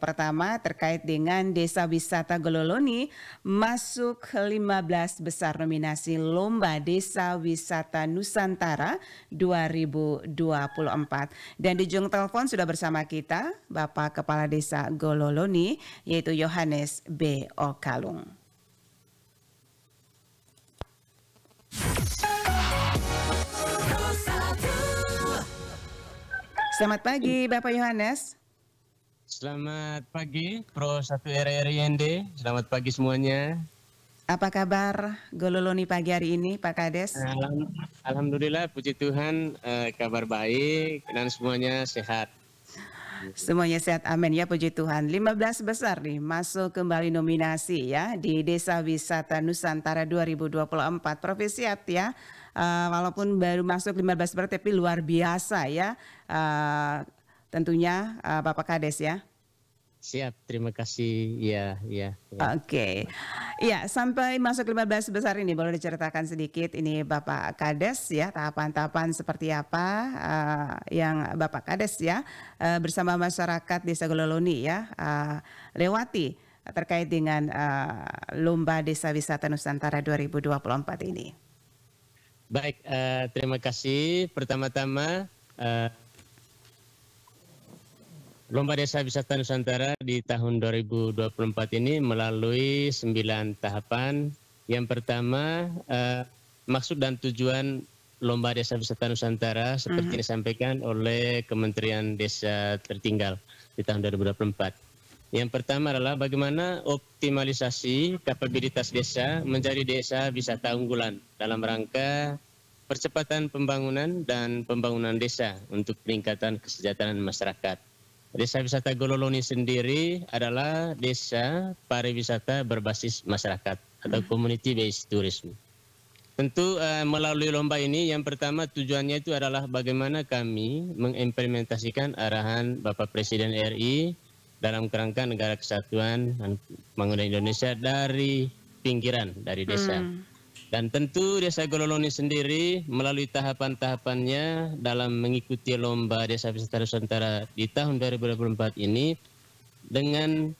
Pertama terkait dengan Desa Wisata Gololoni masuk 15 besar nominasi Lomba Desa Wisata Nusantara 2024. Dan di ujung telepon sudah bersama kita Bapak Kepala Desa Gololoni yaitu Yohanes B. Okalung. Selamat pagi Bapak Yohanes. Selamat pagi Pro 1 RRIND, selamat pagi semuanya. Apa kabar Gololoni pagi hari ini Pak Kades? Alhamdulillah puji Tuhan eh, kabar baik dan semuanya sehat. Semuanya sehat amin ya puji Tuhan. 15 besar nih masuk kembali nominasi ya di Desa Wisata Nusantara 2024 Provisiat ya. Uh, walaupun baru masuk 15 besar tapi luar biasa ya. Uh, tentunya uh, Bapak Kades ya. Siap, terima kasih. Ya, ya. ya. Oke. Okay. Ya, sampai masuk 15 besar ini boleh diceritakan sedikit ini Bapak Kades ya, tahapan-tahapan seperti apa uh, yang Bapak Kades ya uh, bersama masyarakat Desa Gololoni ya uh, lewati terkait dengan uh, lomba Desa Wisata Nusantara 2024 ini. Baik, uh, terima kasih. Pertama-tama uh, Lomba Desa Wisata Nusantara di tahun 2024 ini melalui sembilan tahapan. Yang pertama, eh, maksud dan tujuan Lomba Desa Wisata Nusantara seperti uh-huh. disampaikan oleh Kementerian Desa Tertinggal di tahun 2024. Yang pertama adalah bagaimana optimalisasi kapabilitas desa menjadi desa wisata unggulan dalam rangka percepatan pembangunan dan pembangunan desa untuk peningkatan kesejahteraan masyarakat. Desa wisata Gololoni sendiri adalah desa pariwisata berbasis masyarakat atau hmm. community based tourism. Tentu uh, melalui lomba ini yang pertama tujuannya itu adalah bagaimana kami mengimplementasikan arahan Bapak Presiden RI dalam kerangka negara kesatuan pembangunan Indonesia dari pinggiran dari desa. Hmm. Dan tentu Desa Gololoni sendiri melalui tahapan-tahapannya dalam mengikuti lomba Desa Wisata Nusantara di tahun 2024 ini dengan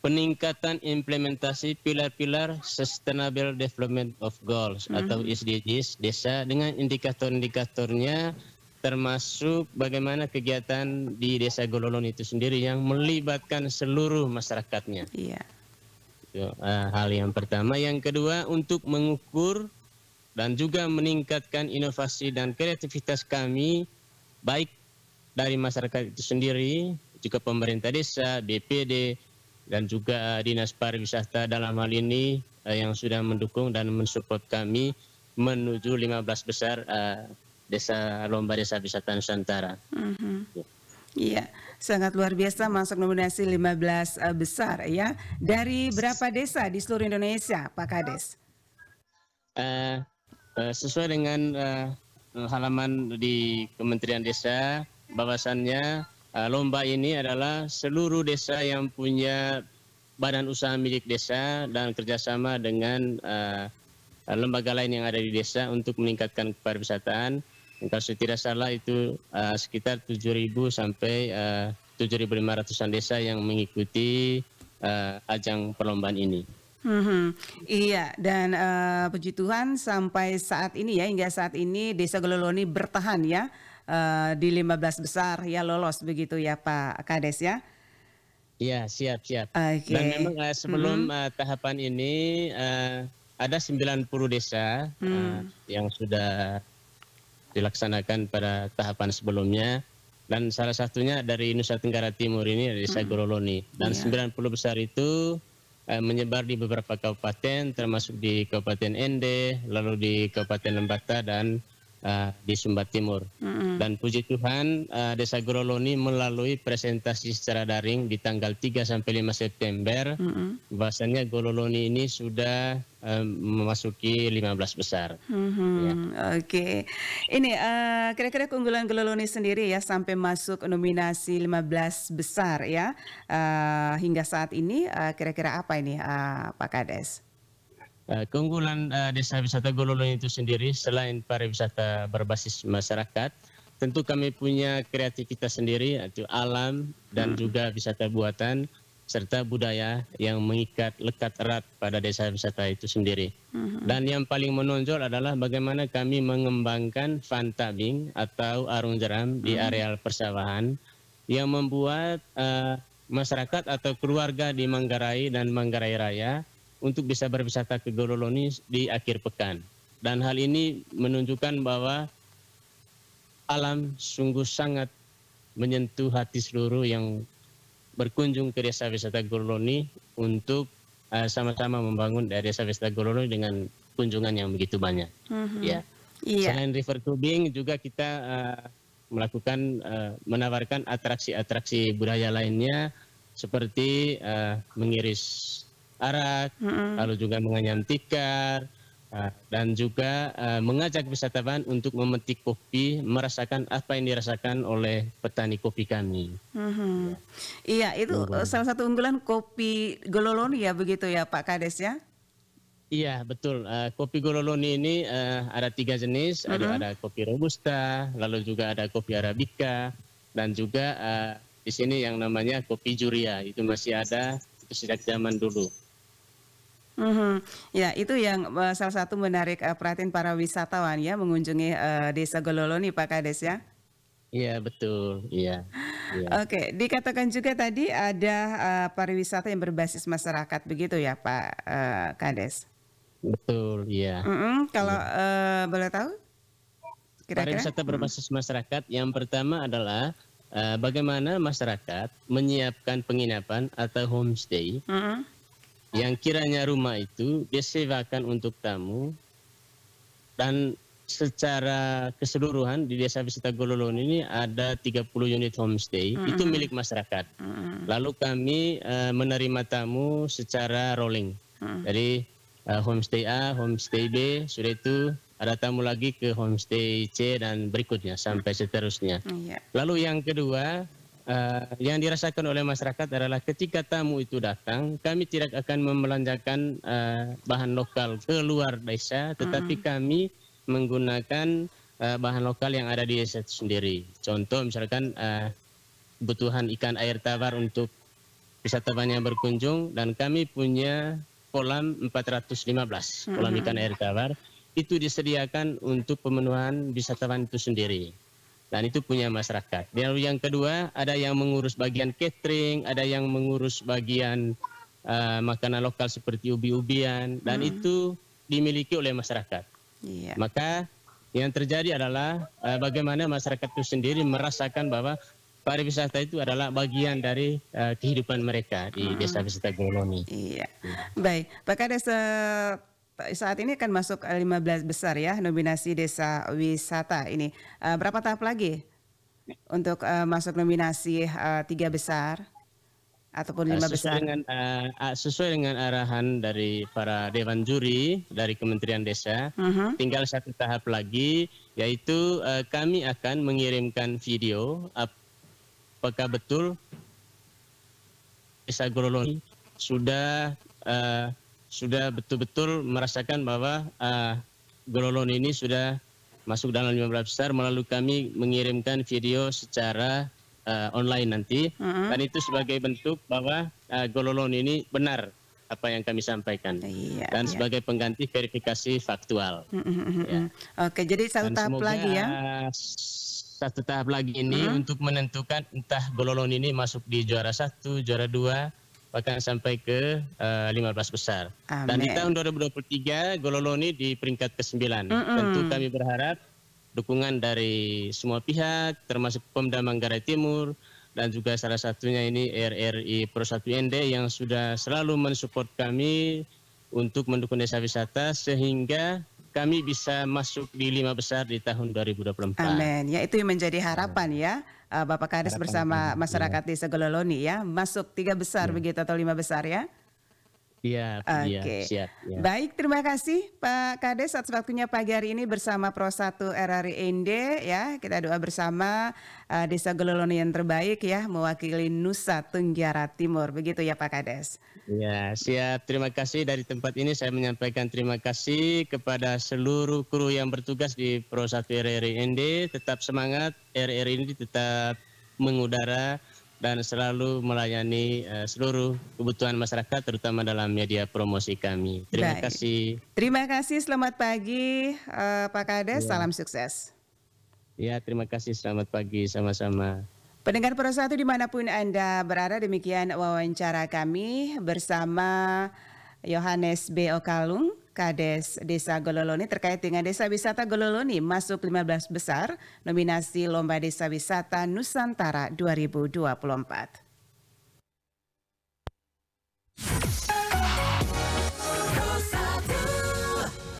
peningkatan implementasi pilar-pilar Sustainable Development of Goals hmm. atau SDGs desa dengan indikator-indikatornya termasuk bagaimana kegiatan di Desa Gololoni itu sendiri yang melibatkan seluruh masyarakatnya. Yeah uh, hal yang pertama, yang kedua untuk mengukur dan juga meningkatkan inovasi dan kreativitas kami baik dari masyarakat itu sendiri, juga pemerintah desa, BPD dan juga eh, dinas pariwisata dalam hal ini uh, yang sudah mendukung dan mensupport kami menuju 15 besar uh, desa lomba desa wisata Nusantara. Mm -hmm. Yeah. Iya sangat luar biasa masuk nominasi 15 eh, besar ya. Dari berapa desa di seluruh Indonesia, Pak Kades? Uh, uh, sesuai dengan uh, halaman di Kementerian Desa, bahwasannya uh, lomba ini adalah seluruh desa yang punya badan usaha milik desa dan kerjasama dengan uh, lembaga lain yang ada di desa untuk meningkatkan pariwisataan kalau saya tidak salah itu uh, sekitar 7.000 sampai eh, uh, 7.500an desa yang mengikuti uh, ajang perlombaan ini. Mm-hmm. Iya, dan uh, puji Tuhan sampai saat ini ya, hingga saat ini Desa Geloloni bertahan ya uh, di 15 besar ya lolos begitu ya Pak Kades ya. Iya, siap siap. Okay. Dan memang uh, sebelum mm-hmm. uh, tahapan ini uh, ada 90 desa mm. uh, yang sudah dilaksanakan pada tahapan sebelumnya dan salah satunya dari Nusa Tenggara Timur ini dari hmm. Sagoroloni dan yeah. Iya. 90 besar itu eh, menyebar di beberapa kabupaten termasuk di Kabupaten Ende lalu di Kabupaten Lembata dan uh, di Sumba Timur. Mm-hmm. Dan puji Tuhan, uh, Desa Groloni melalui presentasi secara daring di tanggal 3 sampai 5 September, mm-hmm. bahasanya Groloni ini sudah um, memasuki 15 besar. Mm-hmm. Ya. Oke. Okay. Ini kira kira-kira keunggulan Groloni sendiri ya sampai masuk nominasi 15 besar ya. Uh, hingga saat ini kira kira-kira apa ini uh, Pak Kades? Eh, keunggulan eh, desa wisata Gololong itu sendiri selain pariwisata berbasis masyarakat, tentu kami punya kreativitas sendiri yaitu alam dan hmm. juga wisata buatan serta budaya yang mengikat lekat erat pada desa wisata itu sendiri. Hmm. Dan yang paling menonjol adalah bagaimana kami mengembangkan fantabing atau arung jeram hmm. di areal persawahan yang membuat uh, masyarakat atau keluarga di Manggarai dan Manggarai Raya untuk bisa berwisata ke Gololoni di akhir pekan. Dan hal ini menunjukkan bahwa alam sungguh sangat menyentuh hati seluruh yang berkunjung ke desa wisata Gololoni untuk eh, sama-sama uh, membangun dari desa wisata Gololoni dengan kunjungan yang begitu banyak. Mm-hmm. Ya. Yeah. Selain river tubing juga kita uh, melakukan uh, menawarkan atraksi-atraksi budaya lainnya seperti uh, mengiris arak, mm -hmm. lalu juga menganyam tikar, ah, dan juga ah, mengajak wisatawan untuk memetik kopi, merasakan apa yang dirasakan oleh petani kopi kami. Mm-hmm. Iya, iya itu Lohan. Eh, salah satu unggulan kopi Gololoni ya begitu ya Pak Kades ya? Iya betul. Uh, kopi Gololoni ini uh, ada tiga jenis, Uh -huh. ada mm-hmm. ada kopi robusta, lalu juga ada kopi arabica, dan juga uh, di sini yang namanya kopi juria itu masih ada itu sejak zaman dulu. Mm-hmm. ya itu yang uh, salah satu menarik, uh, perhatian para wisatawan ya mengunjungi, uh, Desa Gololo nih Pak Kades ya? Iya betul, iya, Yeah. Oke, dikatakan juga tadi ada, uh, pariwisata yang berbasis masyarakat begitu ya Pak, uh, Kades? Betul, iya, Mm-hmm. kalau, yeah. Iya. uh, boleh tahu? Kira-kira? Pariwisata mm berbasis masyarakat yang pertama adalah, bagaimana masyarakat menyiapkan penginapan atau homestay mm-hmm yang kiranya rumah itu disewakan untuk tamu dan secara keseluruhan di Desa Wisata Gololon ini ada 30 unit homestay mm -hmm. itu milik masyarakat. Mm -hmm. Lalu kami uh, menerima tamu secara rolling. Mm -hmm. Jadi uh, homestay A, homestay B, sudah itu ada tamu lagi ke homestay C dan berikutnya sampai seterusnya. Mm -hmm. Lalu yang kedua Uh, yang dirasakan oleh masyarakat adalah ketika tamu itu datang, kami tidak akan membelanjakan uh, eh, bahan lokal ke luar desa, tetapi hmm. kami menggunakan uh, bahan lokal yang ada di desa itu sendiri. Contoh misalkan uh, kebutuhan ikan air tawar untuk wisatawan yang berkunjung dan kami punya kolam 415 kolam hmm. ikan air tawar itu disediakan untuk pemenuhan wisatawan itu sendiri. Dan itu punya masyarakat. Dan yang kedua, ada yang mengurus bagian catering, ada yang mengurus bagian uh, makanan lokal seperti ubi-ubian, dan hmm. itu dimiliki oleh masyarakat. Yeah. Maka yang terjadi adalah uh, bagaimana masyarakat itu sendiri merasakan bahwa pariwisata itu adalah bagian dari uh, kehidupan mereka di hmm. desa wisata Gunung Iya, baik. Pak Kades, uh, saat ini akan masuk 15 eh, besar ya nominasi desa wisata ini. Uh, berapa tahap lagi untuk uh, masuk nominasi uh, tiga besar ataupun lima sesuai besar? Dengan, uh, sesuai dengan arahan dari para dewan juri dari Kementerian Desa, uh mhm. -huh. tinggal satu tahap lagi yaitu uh, kami akan mengirimkan video apakah betul desa Goroloni sudah uh, sudah betul-betul merasakan bahwa uh, eh, Gololon ini sudah masuk dalam lima besar melalui kami mengirimkan video secara uh, online nanti uh -huh. dan itu sebagai bentuk bahwa uh, eh, Gololon ini benar apa yang kami sampaikan iya, dan iya. sebagai pengganti verifikasi faktual. Mm -hmm. ya. Oke, jadi satu dan tahap lagi ya. Satu tahap lagi ini mm -hmm. untuk menentukan entah gololon ini masuk di juara satu, juara dua, bahkan sampai ke uh, eh, 15 besar. Amen. Dan di tahun 2023 Gololoni di peringkat ke-9. Mm -mm. Tentu kami berharap dukungan dari semua pihak termasuk Pemda Manggarai Timur dan juga salah satunya ini RRI Pro 1 ND yang sudah selalu mensupport kami untuk mendukung desa wisata sehingga kami bisa masuk di lima besar di tahun 2024. Amin. Ya itu yang menjadi harapan ya. Eh, Bapak Karis bersama iya. masyarakat di Segololoni ya, masuk tiga besar iya. begitu atau lima besar ya. Siap, Oke. Siap, siap. Baik, terima kasih Pak Kades atas waktunya pagi hari ini bersama Pro 1 RRI ND ya. Kita doa bersama uh, Desa Gololoni yang terbaik ya mewakili Nusa Tenggara Timur. Begitu ya Pak Kades. Ya, siap. Terima kasih dari tempat ini saya menyampaikan terima kasih kepada seluruh kru yang bertugas di Pro 1 RRI ND. Tetap semangat RRI ini tetap mengudara dan selalu melayani uh, seluruh kebutuhan masyarakat terutama dalam media promosi kami. Terima Baik. kasih. Terima kasih, selamat pagi uh, Pak Kades, ya. salam sukses. Ya, terima kasih, selamat pagi sama-sama. Pendengar Pro 1 dimanapun Anda berada, demikian wawancara kami bersama Yohanes B. Okalung Kades Desa Gololoni terkait dengan Desa Wisata Gololoni masuk 15 besar nominasi Lomba Desa Wisata Nusantara 2024.